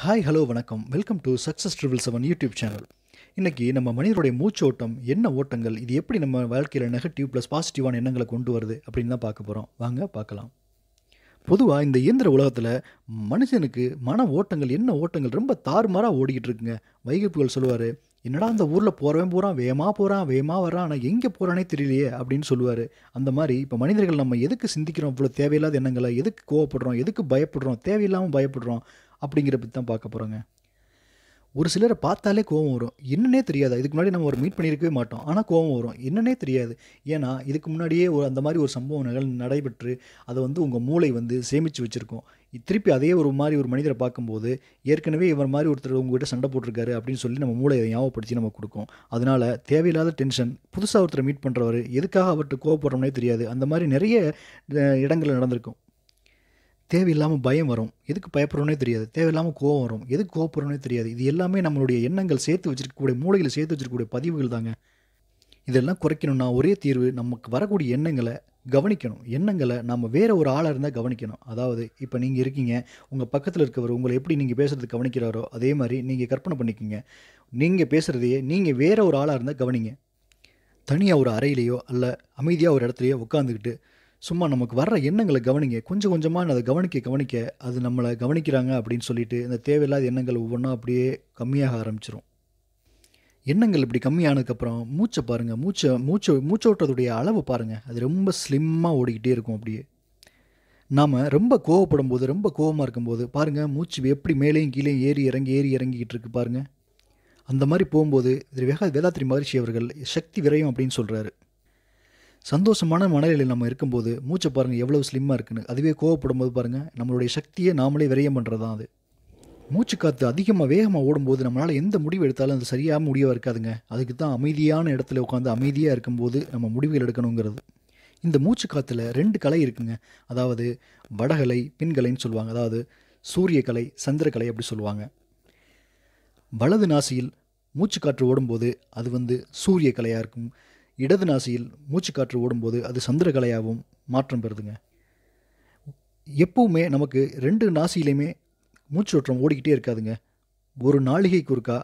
hi hello வணக்கம் welcome to success triple seven YouTube channel இன்றைக்கி நம்ம மனிதருடைய மூச்சோட்டம் என்ன ஓட்டங்கள் இது எப்படி நம்ம வாழ்க்கையில் நெகட்டிவ் ப்ளஸ் பாசிட்டிவான எண்ணங்களை கொண்டு வருது அப்படின்னு தான் பார்க்க போகிறோம் வாங்க பார்க்கலாம் பொதுவாக இந்த இயந்திர உலகத்தில் மனுஷனுக்கு மன ஓட்டங்கள் என்ன ஓட்டங்கள் ரொம்ப தாறுமாறாக ஓடிக்கிட்டு இருக்குங்க வைகப்புகள் சொல்லுவார் என்னடா அந்த ஊரில் போகிறவன் போகிறான் வேகமாக போகிறான் வேகமாக வரான் ஆனால் எங்கே போகிறானே தெரியலையே அப்படின்னு சொல்லுவார் அந்த மாதிரி இப்போ மனிதர்கள் நம்ம எதுக்கு சிந்திக்கிறோம் இவ்வளோ தேவையில்லாத எண்ணங்களை எதுக்கு கோவப்படுறோம் எதுக்கு பயப்படுறோம் தேவையில்லாமல் பயப்படுறோம் அப்படிங்கிற பற்றி தான் பார்க்க போகிறோங்க ஒரு சிலரை பார்த்தாலே கோவம் வரும் என்னன்னே தெரியாது இதுக்கு முன்னாடி நம்ம ஒரு மீட் பண்ணியிருக்கவே மாட்டோம் ஆனால் கோவம் வரும் என்னன்னே தெரியாது ஏன்னா இதுக்கு முன்னாடியே ஒரு அந்த மாதிரி ஒரு சம்பவம் நிகழ் நடைபெற்று அதை வந்து உங்கள் மூளை வந்து சேமித்து வச்சுருக்கோம் திருப்பி அதே ஒரு மாதிரி ஒரு மனிதரை பார்க்கும்போது ஏற்கனவே இவர் மாதிரி ஒருத்தர் உங்கள்கிட்ட சண்டை போட்டிருக்காரு அப்படின்னு சொல்லி நம்ம மூளை ஞாபகப்படுத்தி நம்ம கொடுக்கும் அதனால் தேவையில்லாத டென்ஷன் புதுசாக ஒருத்தரை மீட் பண்ணுறவர் எதுக்காக அவர்கிட்ட கோவப்படுறோம்னே தெரியாது அந்த மாதிரி நிறைய இடங்கள் நடந்திருக்கும் தேவையில்லாமல் பயம் வரும் எதுக்கு பயப்படுறோனே தெரியாது தேவையில்லாமல் கோவம் வரும் எதுக்கு கோவப்படுறோனே தெரியாது இது எல்லாமே நம்மளுடைய எண்ணங்கள் சேர்த்து வச்சிருக்கக்கூடிய மூளையில் சேர்த்து வச்சிருக்கக்கூடிய பதிவுகள் தாங்க இதெல்லாம் குறைக்கணும்னா ஒரே தீர்வு நமக்கு வரக்கூடிய எண்ணங்களை கவனிக்கணும் எண்ணங்களை நம்ம வேறு ஒரு ஆளாக இருந்தால் கவனிக்கணும் அதாவது இப்போ நீங்கள் இருக்கீங்க உங்கள் பக்கத்தில் இருக்கவர் உங்களை எப்படி நீங்கள் பேசுகிறது கவனிக்கிறாரோ அதே மாதிரி நீங்கள் கற்பனை பண்ணிக்கிங்க நீங்கள் பேசுகிறதையே நீங்கள் வேறு ஒரு ஆளாக இருந்தால் கவனிங்க தனியாக ஒரு அறையிலையோ அல்ல அமைதியாக ஒரு இடத்துலையோ உட்காந்துக்கிட்டு சும்மா நமக்கு வர்ற எண்ணங்களை கவனிங்க கொஞ்சம் கொஞ்சமாக அதை கவனிக்க கவனிக்க அது நம்மளை கவனிக்கிறாங்க அப்படின்னு சொல்லிட்டு இந்த தேவையில்லாத எண்ணங்கள் ஒவ்வொன்றா அப்படியே கம்மியாக ஆரம்பிச்சிரும் எண்ணங்கள் இப்படி கம்மியானதுக்கப்புறம் மூச்சை பாருங்கள் மூச்சை மூச்சை மூச்சோட்டத்துடைய அளவு பாருங்கள் அது ரொம்ப ஸ்லிம்மாக ஓடிக்கிட்டே இருக்கும் அப்படியே நாம் ரொம்ப கோவப்படும் போது ரொம்ப கோவமாக இருக்கும்போது பாருங்கள் மூச்சு எப்படி மேலேயும் கீழேயும் ஏறி இறங்கி ஏறி இறங்கிக்கிட்டு இருக்கு பாருங்கள் அந்த மாதிரி போகும்போது திரு வேகா வேதாத்திரி மகரிஷி அவர்கள் சக்தி விரையும் அப்படின்னு சொல்கிறாரு சந்தோஷமான மனநிலையில் நம்ம இருக்கும்போது மூச்சை பாருங்கள் எவ்வளவு ஸ்லிம்மாக இருக்குன்னு அதுவே கோவப்படும் போது பாருங்கள் நம்மளுடைய சக்தியை நாமளே விரயம் பண்ணுறது தான் அது மூச்சு காற்று அதிகமாக வேகமாக ஓடும்போது நம்மளால் எந்த முடிவு எடுத்தாலும் அது சரியாக முடிவாக இருக்காதுங்க அதுக்கு தான் அமைதியான இடத்துல உட்காந்து அமைதியாக இருக்கும்போது நம்ம முடிவுகள் எடுக்கணுங்கிறது இந்த மூச்சு காற்றுல ரெண்டு கலை இருக்குங்க அதாவது வடகலை பின்கலைன்னு சொல்லுவாங்க அதாவது சூரியக்கலை சந்திரக்கலை அப்படி சொல்லுவாங்க வலது நாசியில் மூச்சு காற்று ஓடும்போது அது வந்து சூரிய கலையாக இருக்கும் இடது நாசியில் மூச்சுக்காற்று ஓடும்போது அது சந்திரகலையாகவும் மாற்றம் பெறுதுங்க எப்பவுமே நமக்கு ரெண்டு நாசியிலையுமே மூச்சோற்றம் ஓடிக்கிட்டே இருக்காதுங்க ஒரு நாளிகை குறுக்கா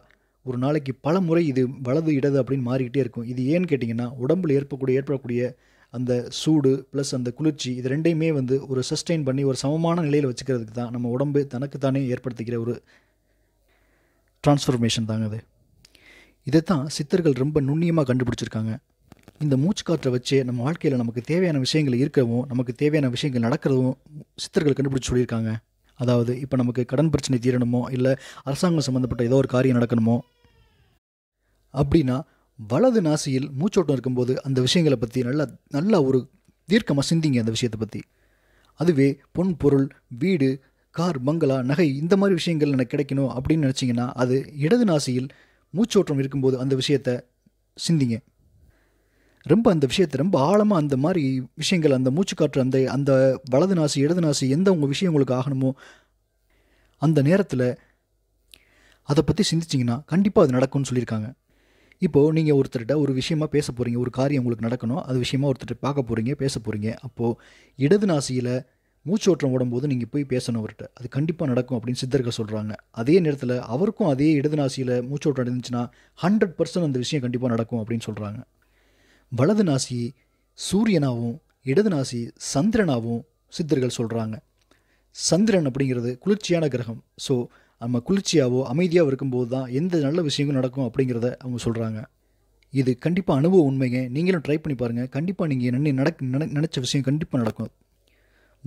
ஒரு நாளைக்கு பல முறை இது வலது இடது அப்படின்னு மாறிக்கிட்டே இருக்கும் இது ஏன்னு கேட்டிங்கன்னா உடம்புல ஏற்பக்கூடிய ஏற்படக்கூடிய அந்த சூடு ப்ளஸ் அந்த குளிர்ச்சி இது ரெண்டையுமே வந்து ஒரு சஸ்டெயின் பண்ணி ஒரு சமமான நிலையில் வச்சுக்கிறதுக்கு தான் நம்ம உடம்பு தனக்குத்தானே ஏற்படுத்திக்கிற ஒரு டிரான்ஸ்ஃபர்மேஷன் தாங்க அது இதை தான் சித்தர்கள் ரொம்ப நுண்ணியமாக கண்டுபிடிச்சிருக்காங்க இந்த மூச்சு காற்றை வச்சு நம்ம வாழ்க்கையில் நமக்கு தேவையான விஷயங்கள் இருக்கவும் நமக்கு தேவையான விஷயங்கள் நடக்கிறதும் சித்தர்கள் கண்டுபிடிச்சி சொல்லியிருக்காங்க அதாவது இப்போ நமக்கு கடன் பிரச்சனை தீரணுமோ இல்லை அரசாங்கம் சம்மந்தப்பட்ட ஏதோ ஒரு காரியம் நடக்கணுமோ அப்படின்னா வலது நாசியில் மூச்சோட்டம் இருக்கும்போது அந்த விஷயங்களை பற்றி நல்லா நல்லா ஒரு தீர்க்கமாக சிந்திங்க அந்த விஷயத்தை பற்றி அதுவே பொன் பொருள் வீடு கார் பங்களா நகை இந்த மாதிரி விஷயங்கள் எனக்கு கிடைக்கணும் அப்படின்னு நினச்சிங்கன்னா அது இடது நாசியில் மூச்சோட்டம் இருக்கும்போது அந்த விஷயத்தை சிந்திங்க ரொம்ப அந்த விஷயத்தை ரொம்ப ஆழமாக அந்த மாதிரி விஷயங்கள் அந்த மூச்சுக்காற்று அந்த அந்த வலது நாசி இடது நாசி எந்த உங்கள் விஷயம் உங்களுக்கு ஆகணுமோ அந்த நேரத்தில் அதை பற்றி சிந்திச்சிங்கன்னா கண்டிப்பாக அது நடக்கும்னு சொல்லியிருக்காங்க இப்போது நீங்கள் ஒருத்தர்கிட்ட ஒரு விஷயமா பேச போகிறீங்க ஒரு காரியம் உங்களுக்கு நடக்கணும் அது விஷயமா ஒருத்தர்கிட்ட பார்க்க போகிறீங்க பேச போகிறீங்க அப்போது இடது நாசியில் மூச்சோட்டம் ஓடும்போது நீங்கள் போய் பேசணும் அவர்கிட்ட அது கண்டிப்பாக நடக்கும் அப்படின்னு சித்தர்கள் சொல்கிறாங்க அதே நேரத்தில் அவருக்கும் அதே இடது நாசியில் மூச்சோட்டம் இருந்துச்சுன்னா ஹண்ட்ரட் பர்சன்ட் அந்த விஷயம் கண்டிப்பாக நடக்கும் அப்படின்னு சொல்கிறாங்க வலது நாசி சூரியனாகவும் இடது நாசி சந்திரனாகவும் சித்தர்கள் சொல்கிறாங்க சந்திரன் அப்படிங்கிறது குளிர்ச்சியான கிரகம் ஸோ நம்ம குளிர்ச்சியாகவோ அமைதியாக இருக்கும்போது தான் எந்த நல்ல விஷயங்களும் நடக்கும் அப்படிங்கிறத அவங்க சொல்கிறாங்க இது கண்டிப்பாக அனுபவ உண்மைங்க நீங்களும் ட்ரை பண்ணி பாருங்கள் கண்டிப்பாக நீங்கள் நினை நடக் நினச்ச விஷயம் கண்டிப்பாக நடக்கும்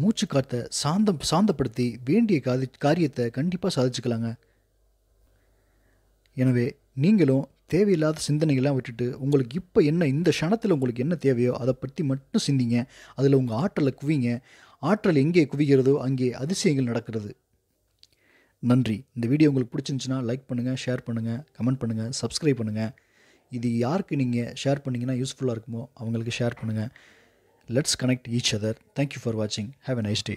மூச்சு காற்றை சாந்தம் சாந்தப்படுத்தி வேண்டிய காதி காரியத்தை கண்டிப்பாக சாதிச்சுக்கலாங்க எனவே நீங்களும் தேவையில்லாத சிந்தனைகள்லாம் விட்டுட்டு உங்களுக்கு இப்போ என்ன இந்த க்ஷணத்தில் உங்களுக்கு என்ன தேவையோ அதை பற்றி மட்டும் சிந்திங்க அதில் உங்கள் ஆற்றலை குவிங்க ஆற்றல் எங்கே குவிகிறதோ அங்கே அதிசயங்கள் நடக்கிறது நன்றி இந்த வீடியோ உங்களுக்கு பிடிச்சிருந்துச்சின்னா லைக் பண்ணுங்கள் ஷேர் பண்ணுங்கள் கமெண்ட் பண்ணுங்கள் சப்ஸ்கிரைப் பண்ணுங்கள் இது யாருக்கு நீங்கள் ஷேர் பண்ணிங்கன்னா யூஸ்ஃபுல்லாக இருக்குமோ அவங்களுக்கு ஷேர் பண்ணுங்கள் let's connect each other thank you for வாட்சிங் ஹேவ் எ நைஸ் டே